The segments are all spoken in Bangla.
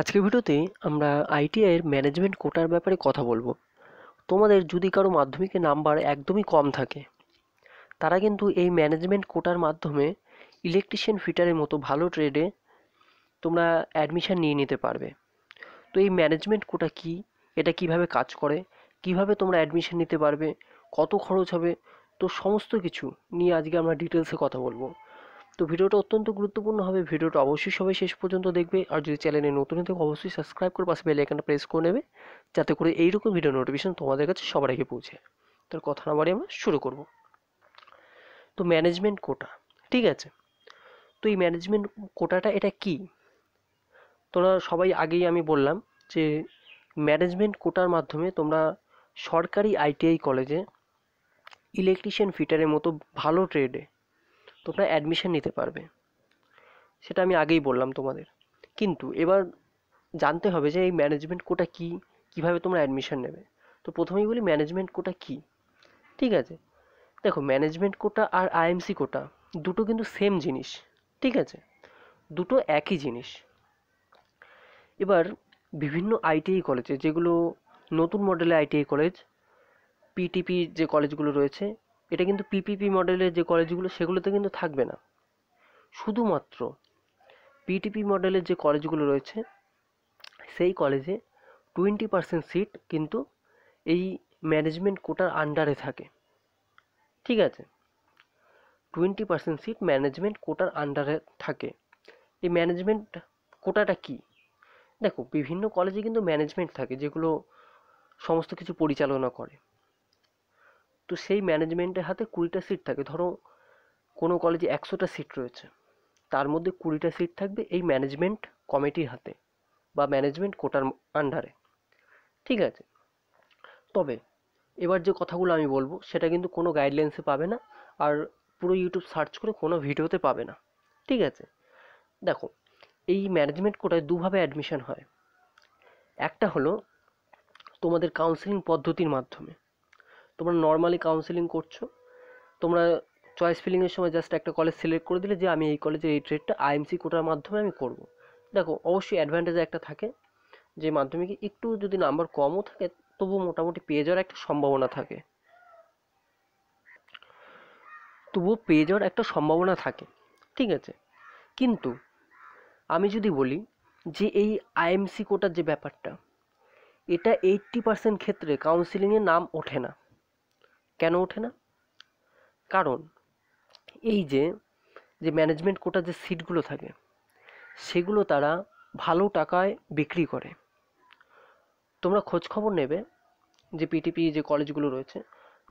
আজকের ভিডিওতে আমরা আইটিআইয়ের ম্যানেজমেন্ট কোটার ব্যাপারে কথা বলবো তোমাদের যদি কারো মাধ্যমিকের নাম্বার একদমই কম থাকে তারা কিন্তু এই ম্যানেজমেন্ট কোটার মাধ্যমে ইলেকট্রিশিয়ান ফিটারের মতো ভালো ট্রেডে তোমরা অ্যাডমিশান নিয়ে নিতে পারবে তো এই ম্যানেজমেন্ট কোটা কি এটা কিভাবে কাজ করে কিভাবে তোমরা অ্যাডমিশান নিতে পারবে কত খরচ হবে তো সমস্ত কিছু নিয়ে আজকে আমরা ডিটেলসে কথা বলবো তো ভিডিওটা অত্যন্ত গুরুত্বপূর্ণ হবে ভিডিওটা অবশ্যই সবাই শেষ পর্যন্ত দেখবে আর যদি চ্যানেলে নতুন থেকে অবশ্যই সাবস্ক্রাইব করে পাশে বেল আইকনটা প্রেস করে নেবে যাতে করে এইরকম ভিডিও নোটিফিকেশন তোমাদের কাছে সবার আগে পৌঁছে তার কথা না বাড়িয়ে আমরা শুরু করব তো ম্যানেজমেন্ট কোটা ঠিক আছে তো এই ম্যানেজমেন্ট কোটাটা এটা কি তোমরা সবাই আগেই আমি বললাম যে ম্যানেজমেন্ট কোটার মাধ্যমে তোমরা সরকারি আইটিআই কলেজে ইলেকট্রিশিয়ান ফিটারের মতো ভালো ট্রেডে তোমরা অ্যাডমিশন নিতে পারবে সেটা আমি আগেই বললাম তোমাদের কিন্তু এবার জানতে হবে যে এই ম্যানেজমেন্ট কোটা কি কিভাবে তোমরা অ্যাডমিশন নেবে তো প্রথমেই বলি ম্যানেজমেন্ট কোটা কি ঠিক আছে দেখো ম্যানেজমেন্ট কোটা আর আইএমসি কোটা দুটো কিন্তু সেম জিনিস ঠিক আছে দুটো একই জিনিস এবার বিভিন্ন আইটিআই কলেজে যেগুলো নতুন মডেলের আইটিআই কলেজ পিটিপি যে কলেজগুলো রয়েছে এটা কিন্তু পিপিপি মডেলের যে কলেজগুলো সেগুলোতে কিন্তু থাকবে না শুধুমাত্র পিটিপি মডেলের যে কলেজগুলো রয়েছে সেই কলেজে টোয়েন্টি পার্সেন্ট সিট কিন্তু এই ম্যানেজমেন্ট কোটার আন্ডারে থাকে ঠিক আছে টোয়েন্টি পার্সেন্ট সিট ম্যানেজমেন্ট কোটার আন্ডারে থাকে এই ম্যানেজমেন্ট কোটাটা কি দেখো বিভিন্ন কলেজে কিন্তু ম্যানেজমেন্ট থাকে যেগুলো সমস্ত কিছু পরিচালনা করে তো সেই ম্যানেজমেন্টের হাতে কুড়িটা সিট থাকে ধরো কোনো কলেজে একশোটা সিট রয়েছে তার মধ্যে কুড়িটা সিট থাকবে এই ম্যানেজমেন্ট কমিটির হাতে বা ম্যানেজমেন্ট কোটার আন্ডারে ঠিক আছে তবে এবার যে কথাগুলো আমি বলবো সেটা কিন্তু কোনো গাইডলাইন্সে পাবে না আর পুরো ইউটিউব সার্চ করে কোনো ভিডিওতে পাবে না ঠিক আছে দেখো এই ম্যানেজমেন্ট কোটায় দুভাবে অ্যাডমিশন হয় একটা হলো তোমাদের কাউন্সিলিং পদ্ধতির মাধ্যমে তোমরা নর্মালি কাউন্সিলিং করছো তোমরা চয়েস ফিলিংয়ের সময় জাস্ট একটা কলেজ সিলেক্ট করে দিলে যে আমি এই কলেজের এই ট্রেডটা আইএমসি কোটার মাধ্যমে আমি করব দেখো অবশ্যই অ্যাডভান্টেজ একটা থাকে যে মাধ্যমিকে একটু যদি নাম্বার কমও থাকে তবু মোটামুটি পেয়ে যাওয়ার একটা সম্ভাবনা থাকে তবুও পেয়ে যাওয়ার একটা সম্ভাবনা থাকে ঠিক আছে কিন্তু আমি যদি বলি যে এই আইএমসি কোটার যে ব্যাপারটা এটা এইট্টি পার্সেন্ট ক্ষেত্রে কাউন্সিলিংয়ে নাম ওঠে না কেন ওঠে না কারণ এই যে যে ম্যানেজমেন্ট কোটা যে সিটগুলো থাকে সেগুলো তারা ভালো টাকায় বিক্রি করে তোমরা খোঁজ খবর নেবে যে পিটিপি যে কলেজগুলো রয়েছে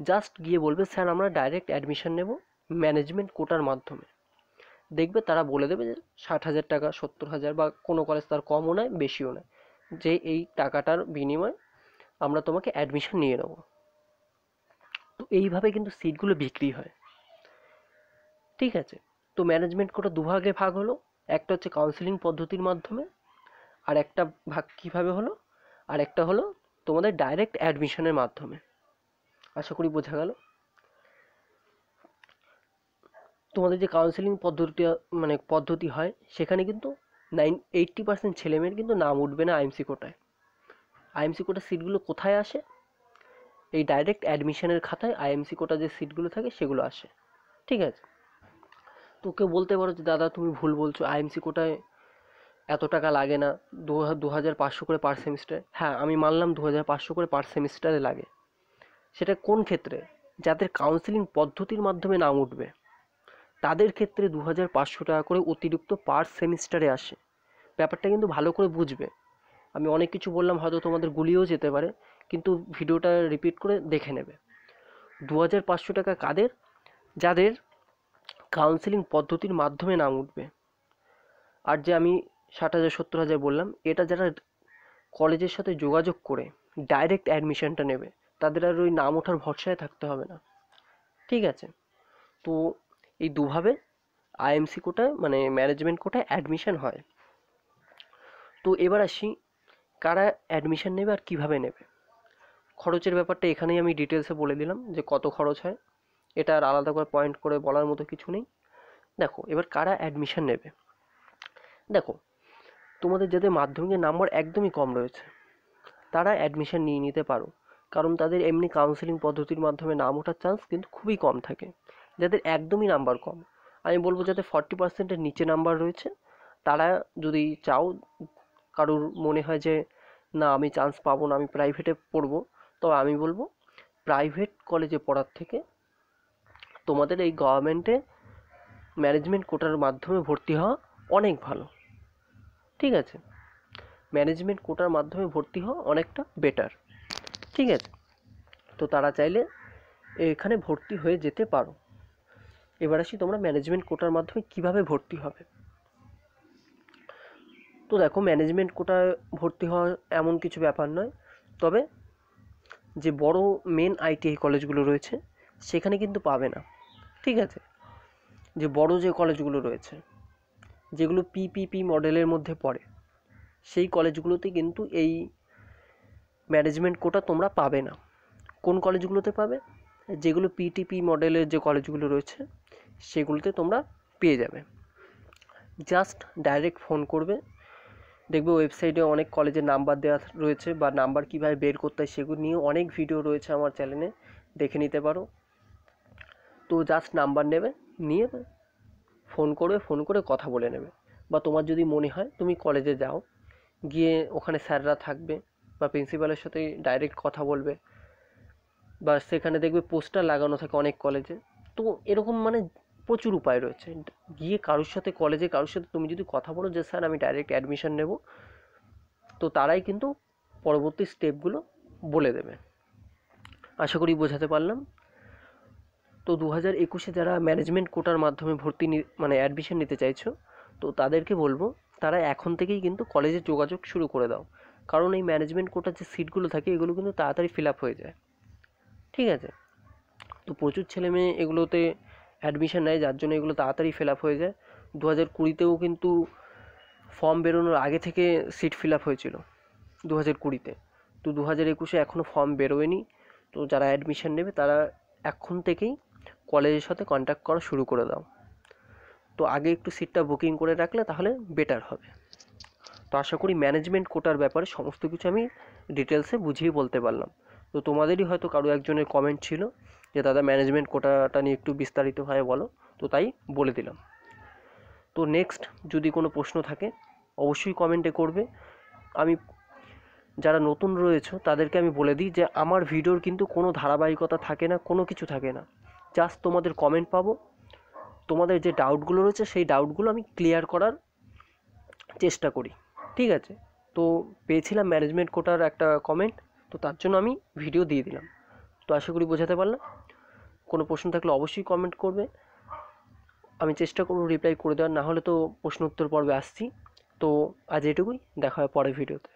জাস্ট গিয়ে বলবে স্যার আমরা ডাইরেক্ট অ্যাডমিশন নেব ম্যানেজমেন্ট কোটার মাধ্যমে দেখবে তারা বলে দেবে যে ষাট হাজার টাকা সত্তর হাজার বা কোনো কলেজ তার কমও নেয় বেশিও নেয় যে এই টাকাটার বিনিময়ে আমরা তোমাকে অ্যাডমিশন নিয়ে নেবো এইভাবে কিন্তু সিটগুলো বিক্রি হয় ঠিক আছে তো ম্যানেজমেন্ট কোটা দুভাগে ভাগ হলো একটা হচ্ছে কাউন্সিলিং পদ্ধতির মাধ্যমে আর একটা ভাগ কীভাবে হলো আর একটা হলো তোমাদের ডাইরেক্ট অ্যাডমিশনের মাধ্যমে আশা করি বোঝা গেল তোমাদের যে কাউন্সিলিং পদ্ধতি মানে পদ্ধতি হয় সেখানে কিন্তু নাইন এইট্টি পার্সেন্ট ছেলেমেয়ের কিন্তু নাম উঠবে না আইএমসি কোটায় আইএমসি কোটার সিটগুলো কোথায় আসে এই ডাইরেক্ট অ্যাডমিশনের খাতায় আইএমসি কোটা যে সিটগুলো থাকে সেগুলো আসে ঠিক আছে তো কেউ বলতে পারো যে দাদা তুমি ভুল বলছো আইএমসি কোটায় এত টাকা লাগে না দু হাজার পাঁচশো করে পার সেমিস্টার হ্যাঁ আমি মানলাম দু হাজার পাঁচশো করে পার সেমিস্টারে লাগে সেটা কোন ক্ষেত্রে যাদের কাউন্সিলিং পদ্ধতির মাধ্যমে নাম উঠবে তাদের ক্ষেত্রে দু হাজার পাঁচশো টাকা করে অতিরিক্ত পার সেমিস্টারে আসে ব্যাপারটা কিন্তু ভালো করে বুঝবে আমি অনেক কিছু বললাম হয়তো তোমাদের গুলিয়েও যেতে পারে কিন্তু ভিডিওটা রিপিট করে দেখে নেবে দু হাজার পাঁচশো টাকা কাদের যাদের কাউন্সেলিং পদ্ধতির মাধ্যমে নাম উঠবে আর যে আমি ষাট হাজার সত্তর হাজার বললাম এটা যারা কলেজের সাথে যোগাযোগ করে ডাইরেক্ট অ্যাডমিশনটা নেবে তাদের আর ওই নাম ওঠার ভরসায় থাকতে হবে না ঠিক আছে তো এই দুভাবে আইএমসি কোটায় মানে ম্যানেজমেন্ট কোটায় অ্যাডমিশন হয় তো এবার আসি কারা অ্যাডমিশন নেবে আর কিভাবে নেবে খরচের ব্যাপারটা এখানেই আমি ডিটেলসে বলে দিলাম যে কত খরচ হয় এটা আর আলাদা করে পয়েন্ট করে বলার মতো কিছু নেই দেখো এবার কারা অ্যাডমিশান নেবে দেখো তোমাদের যাদের মাধ্যমিকের নাম্বার একদমই কম রয়েছে তারা অ্যাডমিশান নিয়ে নিতে পারো কারণ তাদের এমনি কাউন্সেলিং পদ্ধতির মাধ্যমে নাম ওঠার চান্স কিন্তু খুবই কম থাকে যাদের একদমই নাম্বার কম আমি বলবো যাদের ফর্টি পার্সেন্টের নিচে নাম্বার রয়েছে তারা যদি চাও কারোর মনে হয় যে না আমি চান্স পাবো না আমি প্রাইভেটে পড়বো তবে আমি বলবো প্রাইভেট কলেজে পড়ার থেকে তোমাদের এই গভর্নমেন্টে ম্যানেজমেন্ট কোটার মাধ্যমে ভর্তি হওয়া অনেক ভালো ঠিক আছে ম্যানেজমেন্ট কোটার মাধ্যমে ভর্তি হওয়া অনেকটা বেটার ঠিক আছে তো তারা চাইলে এখানে ভর্তি হয়ে যেতে পারো এবার আসি তোমরা ম্যানেজমেন্ট কোটার মাধ্যমে কিভাবে ভর্তি হবে তো দেখো ম্যানেজমেন্ট কোটায় ভর্তি হওয়া এমন কিছু ব্যাপার নয় তবে যে বড় মেন আইটিআই কলেজগুলো রয়েছে সেখানে কিন্তু পাবে না ঠিক আছে যে বড় যে কলেজগুলো রয়েছে যেগুলো পিপিপি মডেলের মধ্যে পড়ে সেই কলেজগুলোতে কিন্তু এই ম্যানেজমেন্ট কোটা তোমরা পাবে না কোন কলেজগুলোতে পাবে যেগুলো পিটিপি মডেলের যে কলেজগুলো রয়েছে সেগুলোতে তোমরা পেয়ে যাবে জাস্ট ডাইরেক্ট ফোন করবে দেখবে ওয়েবসাইটে অনেক কলেজের নাম্বার দেওয়া রয়েছে বা নাম্বার কীভাবে বের করতে হয় সেগুলো নিয়ে অনেক ভিডিও রয়েছে আমার চ্যানেলে দেখে নিতে পারো তো জাস্ট নাম্বার নেবে নিয়ে ফোন করবে ফোন করে কথা বলে নেবে বা তোমার যদি মনে হয় তুমি কলেজে যাও গিয়ে ওখানে স্যাররা থাকবে বা প্রিন্সিপালের সাথে ডাইরেক্ট কথা বলবে বা সেখানে দেখবে পোস্টার লাগানো থাকে অনেক কলেজে তো এরকম মানে প্রচুর উপায় রয়েছে গিয়ে কারোর সাথে কলেজে কারোর সাথে তুমি যদি কথা বলো যে স্যার আমি ডাইরেক্ট অ্যাডমিশন নেব তো তারাই কিন্তু পরবর্তী স্টেপগুলো বলে দেবে আশা করি বোঝাতে পারলাম তো দু হাজার একুশে যারা ম্যানেজমেন্ট কোটার মাধ্যমে ভর্তি মানে অ্যাডমিশন নিতে চাইছো তো তাদেরকে বলবো তারা এখন থেকেই কিন্তু কলেজে যোগাযোগ শুরু করে দাও কারণ এই ম্যানেজমেন্ট কোটার যে সিটগুলো থাকে এগুলো কিন্তু তাড়াতাড়ি ফিল আপ হয়ে যায় ঠিক আছে তো প্রচুর ছেলে মেয়ে এগুলোতে অ্যাডমিশান নেয় যার জন্য এগুলো তাড়াতাড়ি ফিল আপ হয়ে যায় দু হাজার কুড়িতেও কিন্তু ফর্ম বেরোনোর আগে থেকে সিট ফিল আপ হয়েছিল দু হাজার কুড়িতে তো দু হাজার একুশে এখনও ফর্ম বেরোয়নি তো যারা অ্যাডমিশান নেবে তারা এখন থেকেই কলেজের সাথে কন্ট্যাক্ট করা শুরু করে দাও তো আগে একটু সিটটা বুকিং করে রাখলে তাহলে বেটার হবে তো আশা করি ম্যানেজমেন্ট কোটার ব্যাপারে সমস্ত কিছু আমি ডিটেলসে বুঝিয়ে বলতে পারলাম তো তোমাদেরই হয়তো কারো একজনের কমেন্ট ছিল যে দাদা ম্যানেজমেন্ট কোটাটা নিয়ে একটু বিস্তারিতভাবে বলো তো তাই বলে দিলাম তো নেক্সট যদি কোনো প্রশ্ন থাকে অবশ্যই কমেন্টে করবে আমি যারা নতুন রয়েছে তাদেরকে আমি বলে দিই যে আমার ভিডিওর কিন্তু কোনো ধারাবাহিকতা থাকে না কোনো কিছু থাকে না জাস্ট তোমাদের কমেন্ট পাবো তোমাদের যে ডাউটগুলো রয়েছে সেই ডাউটগুলো আমি ক্লিয়ার করার চেষ্টা করি ঠিক আছে তো পেয়েছিলাম ম্যানেজমেন্ট কোটার একটা কমেন্ট তো তার জন্য আমি ভিডিও দিয়ে দিলাম তো আশা করি বোঝাতে পারলাম কোনো প্রশ্ন থাকলে অবশ্যই কমেন্ট করবে আমি চেষ্টা করবো রিপ্লাই করে দেওয়ার না হলে তো প্রশ্ন উত্তর পর্বে আসছি তো আজ এটুকুই দেখা হয় পরের ভিডিওতে